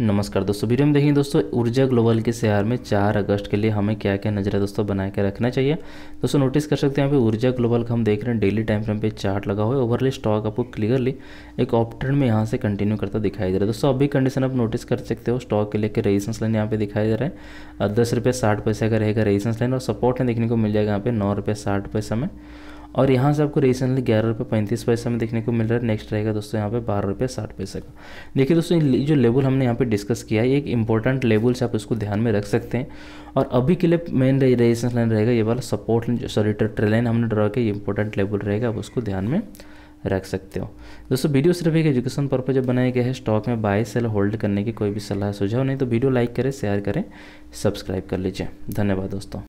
नमस्कार दोस्तों वीडियो में देखिए दोस्तों ऊर्जा ग्लोबल के शेयर में चार अगस्त के लिए हमें क्या क्या नजर है दोस्तों बना के रखना चाहिए दोस्तों नोटिस कर सकते हैं यहाँ पे ऊर्जा ग्लोबल का हम देख रहे हैं डेली टाइम फ्रेम पे चार्ट लगा हुआ है ओवरली स्टॉक आपको क्लियरली एक ऑप्टन में यहाँ से कंटिन्यू करता दिखाई दे रहा है दोस्तों अभी कंडीशन आप नोटिस कर सकते हो स्टॉक के लेकर रेजिस्टेंस लाइन यहाँ पे दिखाई दे रहा है दस रुपये साठ पैसे का रहेगा रेजिस्टेंस लाइन और सपोर्ट है देखने को मिल जाएगा यहाँ पे नौ रुपये साठ पैसा में और यहाँ से आपको रिसेंटली ग्यारह रुपये पैंतीस पैसा में देखने को मिल रहा है नेक्स्ट रहेगा दोस्तों यहाँ पे बारह रुपये साठ पैसे का देखिए दोस्तों जो लेवल हमने यहाँ पे डिस्कस किया है एक इंपॉर्टेंट लेवल से आप इसको ध्यान में रख सकते हैं और अभी के लिए मेन रेजिस्टेंस लाइन रहेगा ये वाला सपोर्ट सॉरी ट्रे लाइन हमने ड्रा किया ये इंपॉर्टेंट लेवल रहेगा आप उसको ध्यान में रख सकते हो दोस्तों वीडियो सिर्फ एक एजुकेशन पर्पज जब बनाया गया है स्टॉक में बाय सेल होल्ड करने की कोई भी सलाह सुझाव नहीं तो वीडियो लाइक करें शेयर करें सब्सक्राइब कर लीजिए धन्यवाद दोस्तों